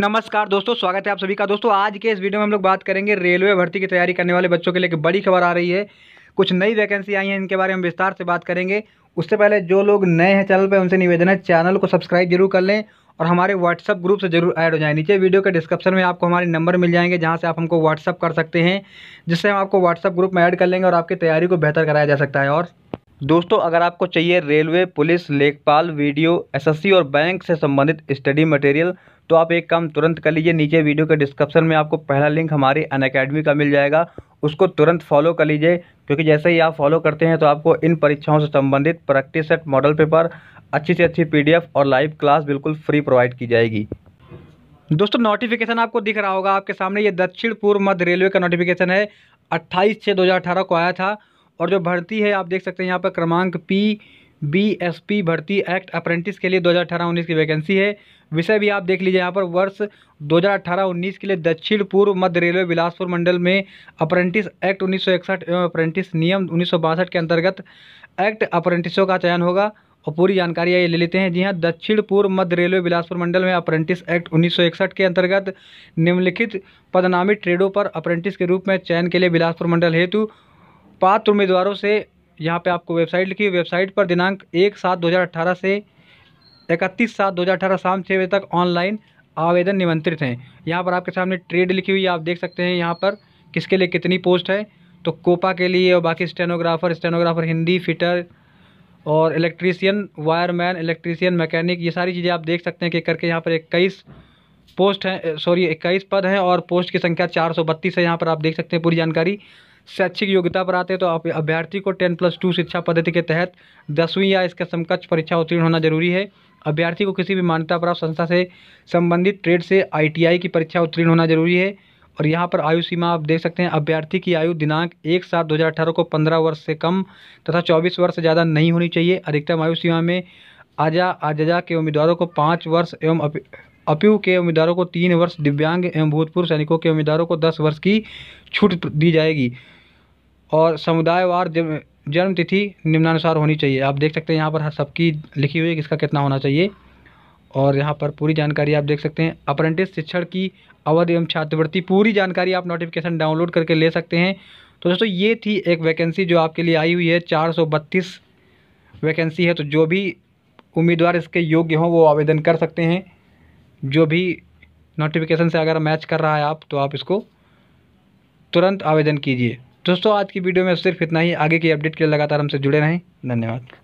नमस्कार दोस्तों स्वागत है आप सभी का दोस्तों आज के इस वीडियो में हम लोग बात करेंगे रेलवे भर्ती की तैयारी करने वाले बच्चों के लिए एक बड़ी खबर आ रही है कुछ नई वैकेंसी आई हैं इनके बारे में विस्तार से बात करेंगे उससे पहले जो लोग नए हैं चैनल पर उनसे निवेदन है चैनल को सब्सक्राइब जरूर कर लें और हमारे व्हाट्सअप ग्रुप से जरूर ऐड हो जाए नीचे वीडियो के डिस्क्रिप्शन में आपको हमारे नंबर मिल जाएंगे जहाँ से आप हमको व्हाट्सअप कर सकते हैं जिससे हम आपको व्हाट्सअप ग्रुप में ऐड कर लेंगे और आपकी तैयारी को बेहतर कराया जा सकता है और दोस्तों अगर आपको चाहिए रेलवे पुलिस लेखपाल वीडियो एसएससी और बैंक से संबंधित स्टडी मटेरियल तो आप एक काम तुरंत कर लीजिए नीचे वीडियो के डिस्क्रिप्शन में आपको पहला लिंक हमारी अन अकेडमी का मिल जाएगा उसको तुरंत फॉलो कर लीजिए क्योंकि जैसे ही आप फॉलो करते हैं तो आपको इन परीक्षाओं से संबंधित प्रैक्टिस सेट मॉडल पेपर अच्छी से अच्छी पी और लाइव क्लास बिल्कुल फ्री प्रोवाइड की जाएगी दोस्तों नोटिफिकेशन आपको दिख रहा होगा आपके सामने ये दक्षिण पूर्व मध्य रेलवे का नोटिफिकेशन है अट्ठाईस छः दो को आया था और जो भर्ती है आप देख सकते हैं यहाँ पर क्रमांक पी बी एस पी भर्ती एक्ट अप्रेंटिस के लिए 2018-19 की वैकेंसी है विषय भी आप देख लीजिए यहाँ पर वर्ष 2018-19 के लिए दक्षिण पूर्व मध्य रेलवे बिलासपुर मंडल में अप्रेंटिस एक्ट उन्नीस एवं अप्रेंटिस नियम उन्नीस के अंतर्गत एक्ट अप्रेंटिसों का चयन होगा और पूरी जानकारी ये ले लेते हैं जी हाँ दक्षिण पूर्व मध्य रेलवे बिलासपुर मंडल में अप्रेंटिस एक्ट उन्नीस के अंतर्गत निम्नलिखित पदनामी ट्रेडों पर अप्रेंटिस के रूप में चयन के लिए बिलासपुर मंडल हेतु पात्र उम्मीदवारों से यहाँ पे आपको वेबसाइट लिखी वेबसाइट पर दिनांक एक सात दो हज़ार अठारह से इकतीस सात दो हज़ार अठारह शाम छः बजे तक ऑनलाइन आवेदन निमंत्रित हैं यहाँ पर आपके सामने ट्रेड लिखी हुई है आप देख सकते हैं यहाँ पर किसके लिए कितनी पोस्ट है तो कोपा के लिए और बाकी स्टेनोग्राफर स्टेनोग्राफर हिंदी फिटर और इलेक्ट्रीसियन वायरमैन इलेक्ट्रीसियन मैकेनिक ये सारी चीज़ें आप देख सकते हैं कि करके यहाँ पर इक्कीस पोस्ट हैं सॉरी इक्कीस पद हैं और पोस्ट की संख्या चार सौ बत्तीस है यहाँ पर आप देख सकते हैं पूरी जानकारी शैक्षिक योग्यता पर आते हैं तो आप अभ्यर्थी को टेन प्लस टू शिक्षा पद्धति के तहत दसवीं या इसके समकक्ष परीक्षा उत्तीर्ण होना जरूरी है अभ्यर्थी को किसी भी मान्यता प्राप्त संस्था से संबंधित ट्रेड से आई की परीक्षा उत्तीर्ण होना जरूरी है और यहाँ पर आयु सीमा आप देख सकते हैं अभ्यर्थी की आयु दिनांक एक सात दो हज़ार अठारह को पंद्रह वर्ष से कम तथा चौबीस वर्ष से ज़्यादा नहीं होनी चाहिए अधिकतम आयु सीमा में आजा आजा के उम्मीदवारों को पाँच वर्ष एवं अपयू के उम्मीदवारों को तीन वर्ष दिव्यांग एवं भूतपूर्व सैनिकों के उम्मीदवारों को दस वर्ष की छूट दी जाएगी और समुदायवार जन्म तिथि निम्नानुसार होनी चाहिए आप देख सकते हैं यहाँ पर हर सबकी लिखी हुई है कि इसका कितना होना चाहिए और यहाँ पर पूरी जानकारी आप देख सकते हैं अप्रेंटिस शिक्षण की अवधि एवं छात्रवृत्ति पूरी जानकारी आप नोटिफिकेशन डाउनलोड करके ले सकते हैं तो दोस्तों ये थी एक वैकेंसी जो आपके लिए आई हुई है चार सौ बत्तीस वैकेंसी है तो जो भी उम्मीदवार इसके योग्य हों वो आवेदन कर सकते हैं जो भी नोटिफिकेशन से अगर मैच कर रहा है आप तो आप इसको तुरंत आवेदन कीजिए दोस्तों आज की वीडियो में सिर्फ इतना ही आगे की अपडेट के लिए लगातार हमसे जुड़े रहें धन्यवाद